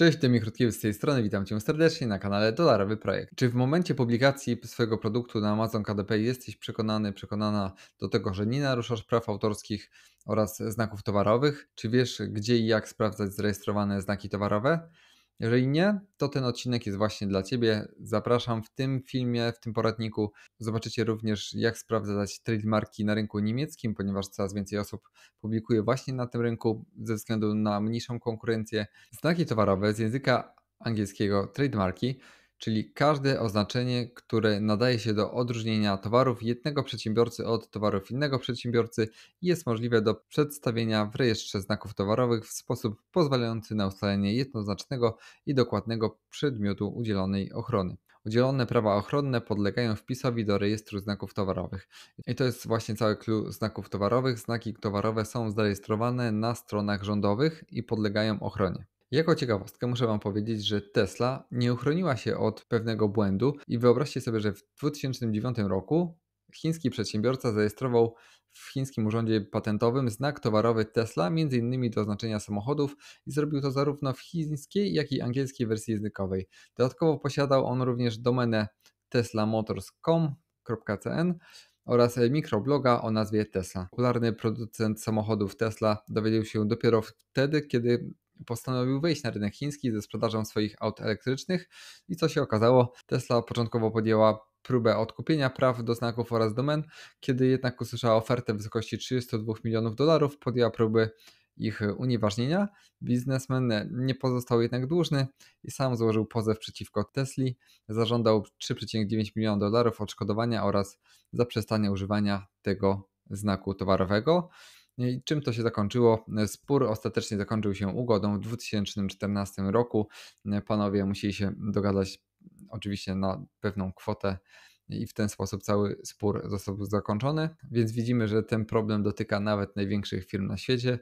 Cześć, Demi Krótkiewicz z tej strony, witam Cię serdecznie na kanale Dolarowy Projekt. Czy w momencie publikacji swojego produktu na Amazon KDP jesteś przekonany, przekonana do tego, że nie naruszasz praw autorskich oraz znaków towarowych? Czy wiesz, gdzie i jak sprawdzać zarejestrowane znaki towarowe? Jeżeli nie, to ten odcinek jest właśnie dla Ciebie. Zapraszam w tym filmie, w tym poradniku. Zobaczycie również, jak sprawdzać trademarki na rynku niemieckim, ponieważ coraz więcej osób publikuje właśnie na tym rynku ze względu na mniejszą konkurencję. Znaki towarowe z języka angielskiego, trademarki czyli każde oznaczenie, które nadaje się do odróżnienia towarów jednego przedsiębiorcy od towarów innego przedsiębiorcy, jest możliwe do przedstawienia w rejestrze znaków towarowych w sposób pozwalający na ustalenie jednoznacznego i dokładnego przedmiotu udzielonej ochrony. Udzielone prawa ochronne podlegają wpisowi do rejestru znaków towarowych. I to jest właśnie cały klucz znaków towarowych. Znaki towarowe są zarejestrowane na stronach rządowych i podlegają ochronie. Jako ciekawostkę muszę Wam powiedzieć, że Tesla nie uchroniła się od pewnego błędu i wyobraźcie sobie, że w 2009 roku chiński przedsiębiorca zarejestrował w chińskim urzędzie patentowym znak towarowy Tesla, m.in. do oznaczenia samochodów i zrobił to zarówno w chińskiej, jak i angielskiej wersji językowej. Dodatkowo posiadał on również domenę teslamotors.com.cn oraz mikrobloga o nazwie Tesla. Popularny producent samochodów Tesla dowiedział się dopiero wtedy, kiedy postanowił wyjść na rynek chiński ze sprzedażą swoich aut elektrycznych i co się okazało, Tesla początkowo podjęła próbę odkupienia praw do znaków oraz domen, kiedy jednak usłyszała ofertę w wysokości 32 milionów dolarów, podjęła próby ich unieważnienia. Biznesmen nie pozostał jednak dłużny i sam złożył pozew przeciwko Tesli. Zażądał 3,9 miliona dolarów odszkodowania oraz zaprzestania używania tego znaku towarowego. I czym to się zakończyło? Spór ostatecznie zakończył się ugodą w 2014 roku. Panowie musieli się dogadać oczywiście na pewną kwotę i w ten sposób cały spór został zakończony. Więc widzimy, że ten problem dotyka nawet największych firm na świecie.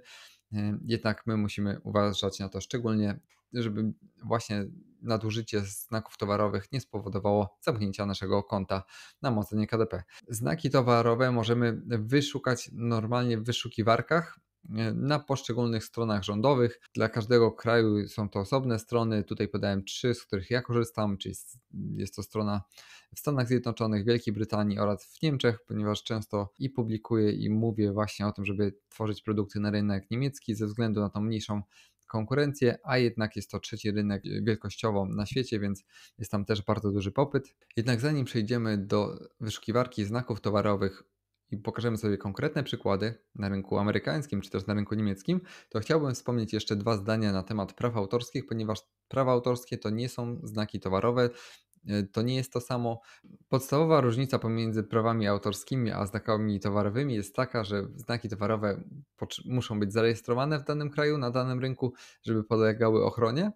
Jednak my musimy uważać na to szczególnie, żeby właśnie nadużycie znaków towarowych nie spowodowało zamknięcia naszego konta na mocy KDP. Znaki towarowe możemy wyszukać normalnie w wyszukiwarkach e, na poszczególnych stronach rządowych. Dla każdego kraju są to osobne strony. Tutaj podałem trzy, z których ja korzystam, czyli jest to strona w Stanach Zjednoczonych, Wielkiej Brytanii oraz w Niemczech, ponieważ często i publikuję i mówię właśnie o tym, żeby tworzyć produkty na rynek niemiecki ze względu na tą mniejszą konkurencję, a jednak jest to trzeci rynek e, wielkościowo na świecie, więc jest tam też bardzo duży popyt. Jednak zanim przejdziemy do wyszukiwarki znaków towarowych i pokażemy sobie konkretne przykłady na rynku amerykańskim czy też na rynku niemieckim, to chciałbym wspomnieć jeszcze dwa zdania na temat praw autorskich, ponieważ prawa autorskie to nie są znaki towarowe, Y, to nie jest to samo. Podstawowa różnica pomiędzy prawami autorskimi a znakami towarowymi jest taka, że znaki towarowe muszą być zarejestrowane w danym kraju, na danym rynku, żeby podlegały ochronie,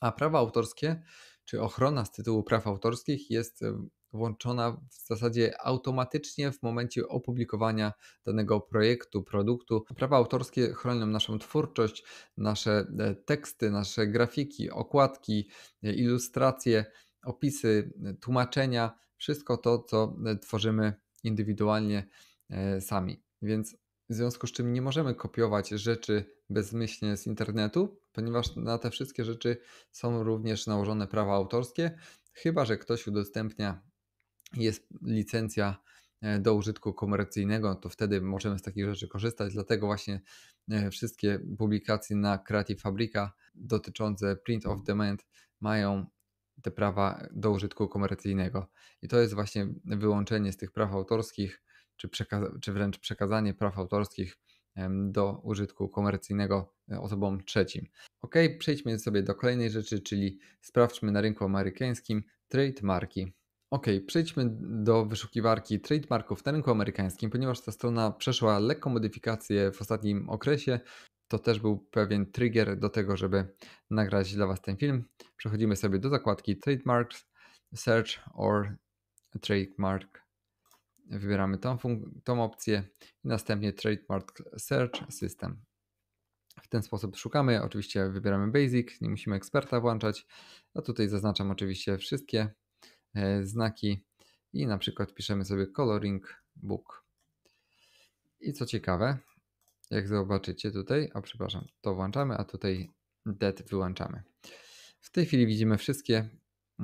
a prawa autorskie czy ochrona z tytułu praw autorskich jest y, włączona w zasadzie automatycznie w momencie opublikowania danego projektu, produktu. Prawa autorskie chronią naszą twórczość, nasze e, teksty, nasze grafiki, okładki, e, ilustracje opisy, e, tłumaczenia, wszystko to, co e, tworzymy indywidualnie e, sami. Więc w związku z czym nie możemy kopiować rzeczy bezmyślnie z internetu, ponieważ na te wszystkie rzeczy są również nałożone prawa autorskie, chyba że ktoś udostępnia, jest licencja do użytku komercyjnego, to wtedy możemy z takich rzeczy korzystać. Dlatego właśnie wszystkie publikacje na Creative Fabrica dotyczące print of demand mają te prawa do użytku komercyjnego. I to jest właśnie wyłączenie z tych praw autorskich, czy, przeka- czy wręcz przekazanie praw autorskich do użytku komercyjnego e, osobom trzecim. Ok, przejdźmy sobie do kolejnej rzeczy, czyli sprawdźmy na rynku amerykańskim trademarki. Ok, przejdźmy do wyszukiwarki trademarków na rynku amerykańskim, ponieważ ta strona przeszła lekką modyfikację w ostatnim okresie. To też był pewien trigger do tego, żeby nagrać dla Was ten film. Przechodzimy sobie do zakładki Trademarks, Search or Trademark. Wybieramy tą, tą opcję i następnie Trademark Search System. W ten sposób szukamy. Oczywiście wybieramy Basic, nie musimy eksperta włączać. A tutaj zaznaczam oczywiście wszystkie E, znaki i na przykład piszemy sobie coloring book. I co ciekawe, jak zobaczycie tutaj, a przepraszam, to włączamy, a tutaj dead wyłączamy. W tej chwili widzimy wszystkie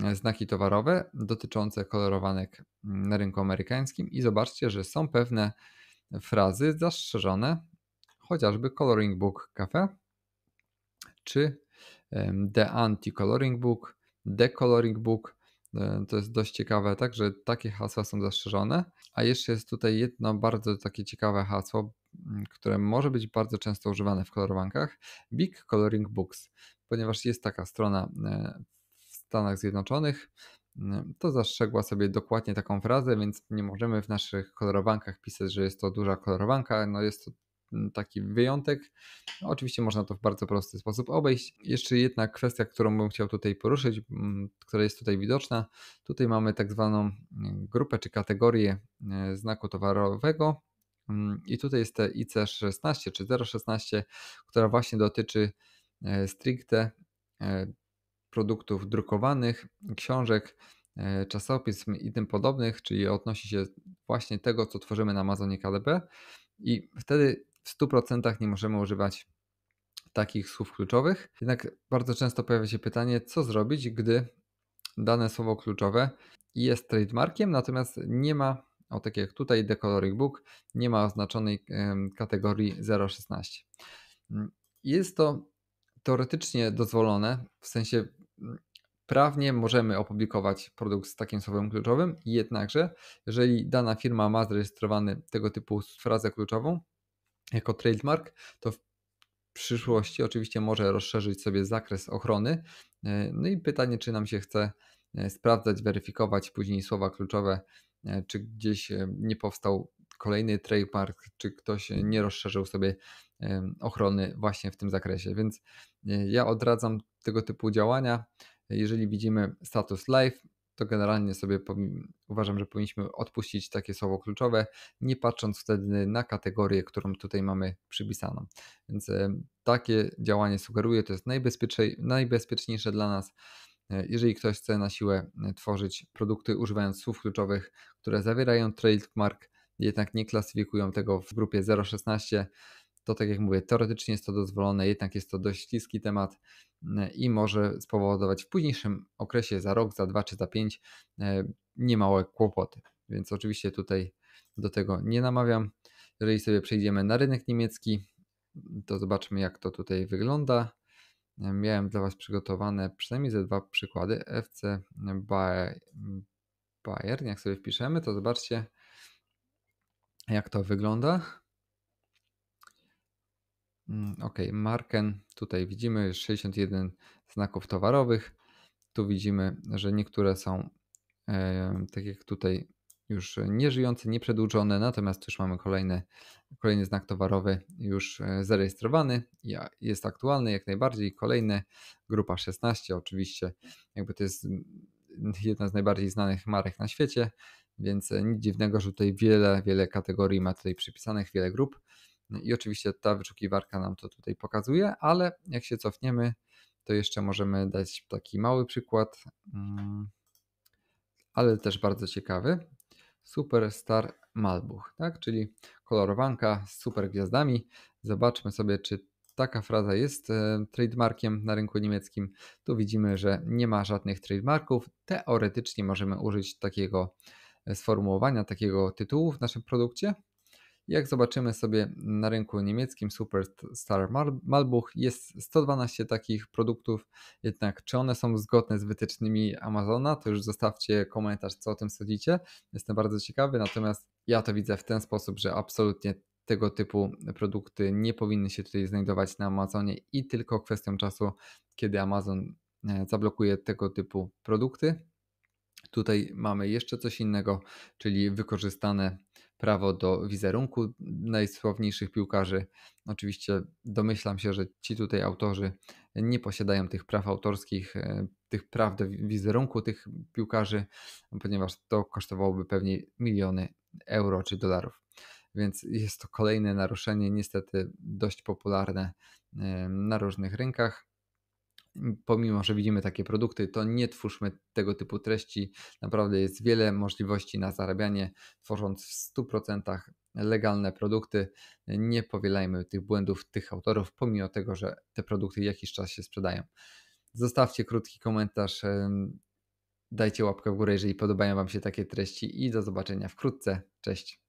e, znaki towarowe dotyczące kolorowanek na rynku amerykańskim i zobaczcie, że są pewne frazy zastrzeżone, chociażby Coloring Book Cafe czy The Anti-Coloring Book, The Coloring Book, E, to jest dość ciekawe, tak, że takie hasła są zastrzeżone. A jeszcze jest tutaj jedno bardzo takie ciekawe hasło, mm, które może być bardzo często używane w kolorowankach: Big Coloring Books, ponieważ jest taka strona e, w Stanach Zjednoczonych. Mm, to zastrzegła sobie dokładnie taką frazę, więc nie możemy w naszych kolorowankach pisać, że jest to duża kolorowanka. No jest to Mm, taki wyjątek. No, oczywiście można to w bardzo prosty sposób obejść. Jeszcze jedna kwestia, którą bym chciał tutaj poruszyć, mm, która jest tutaj widoczna. Tutaj mamy tak zwaną mm, grupę czy kategorię e, znaku towarowego. I tutaj jest te IC16 czy 016, która właśnie dotyczy e, stricte e, produktów drukowanych, książek, czasopism i tym podobnych, czyli odnosi się właśnie tego, co tworzymy na Amazonie KDP. I wtedy w 100% nie możemy używać takich słów kluczowych. Jednak bardzo często pojawia się pytanie, co zrobić, gdy dane słowo kluczowe jest trademarkiem, natomiast nie ma, o tak jak tutaj The Coloring Book, nie ma oznaczonej kategorii 016. Mm, jest to teoretycznie dozwolone, w sensie mm, prawnie możemy opublikować produkt z takim słowem kluczowym, jednakże jeżeli dana firma ma zarejestrowany tego typu frazę kluczową, jako trademark, to w przyszłości oczywiście może rozszerzyć sobie zakres ochrony. E, no i pytanie, czy nam się chce e, sprawdzać, weryfikować później słowa kluczowe, e, czy gdzieś nie powstał kolejny trademark, czy ktoś nie rozszerzył sobie ochrony właśnie w tym zakresie. Więc ja odradzam tego typu działania. Jeżeli widzimy status live, to generalnie sobie uważam, że powinniśmy odpuścić takie słowo kluczowe, nie patrząc wtedy na kategorię, którą tutaj mamy przypisaną. Więc e, takie działanie sugeruję, to jest najbezpieczniejsze dla nas. E, jeżeli ktoś chce na siłę e, tworzyć produkty używając słów kluczowych, które zawierają trademark, jednak nie klasyfikują tego w grupie 016, to tak jak mówię, teoretycznie jest to dozwolone, jednak jest to dość śliski temat mm, i może spowodować w późniejszym okresie, za rok, za dwa czy za pięć, e, niemałe kłopoty. Więc oczywiście tutaj do tego nie namawiam. Jeżeli sobie przejdziemy na rynek niemiecki, to zobaczmy, jak to tutaj wygląda. E, miałem dla Was przygotowane przynajmniej ze dwa przykłady. FC Bayern, jak sobie wpiszemy, to zobaczcie, jak to wygląda. Mm, ok, Marken, tutaj widzimy 61 znaków towarowych. Tu widzimy, że niektóre są e, tak jak tutaj już nieżyjące, nieprzedłużone. natomiast już mamy kolejny, kolejny znak towarowy już e, zarejestrowany, jest aktualny jak najbardziej. Kolejny, grupa 16, oczywiście, jakby to jest jedna z najbardziej znanych marek na świecie, więc e, nic dziwnego, że tutaj wiele, wiele kategorii ma tutaj przypisanych, wiele grup. No I oczywiście ta wyszukiwarka nam to tutaj pokazuje, ale jak się cofniemy, to jeszcze możemy dać taki mały przykład, mm, ale też bardzo ciekawy. Superstar Malbuch, tak? czyli kolorowanka z super gwiazdami. Zobaczmy sobie, czy taka fraza jest e, trademarkiem na rynku niemieckim. Tu widzimy, że nie ma żadnych trademarków. Teoretycznie możemy użyć takiego e, sformułowania, takiego tytułu w naszym produkcie, jak zobaczymy sobie na rynku niemieckim, Superstar Malbuch jest 112 takich produktów, jednak czy one są zgodne z wytycznymi Amazona, to już zostawcie komentarz, co o tym sądzicie. Jestem bardzo ciekawy, natomiast ja to widzę w ten sposób, że absolutnie tego typu produkty nie powinny się tutaj znajdować na Amazonie i tylko kwestią czasu, kiedy Amazon e, zablokuje tego typu produkty. Tutaj mamy jeszcze coś innego, czyli wykorzystane prawo do wizerunku najsławniejszych piłkarzy. Oczywiście domyślam się, że ci tutaj autorzy nie posiadają tych praw autorskich, e, tych praw do wizerunku tych piłkarzy, ponieważ to kosztowałoby pewnie miliony euro czy dolarów. Więc jest to kolejne naruszenie, niestety dość popularne e, na różnych rynkach pomimo, że widzimy takie produkty, to nie twórzmy tego typu treści. Naprawdę jest wiele możliwości na zarabianie, tworząc w 100% legalne produkty. Nie powielajmy tych błędów tych autorów, pomimo tego, że te produkty jakiś czas się sprzedają. Zostawcie krótki komentarz, dajcie łapkę w górę, jeżeli podobają Wam się takie treści i do zobaczenia wkrótce. Cześć.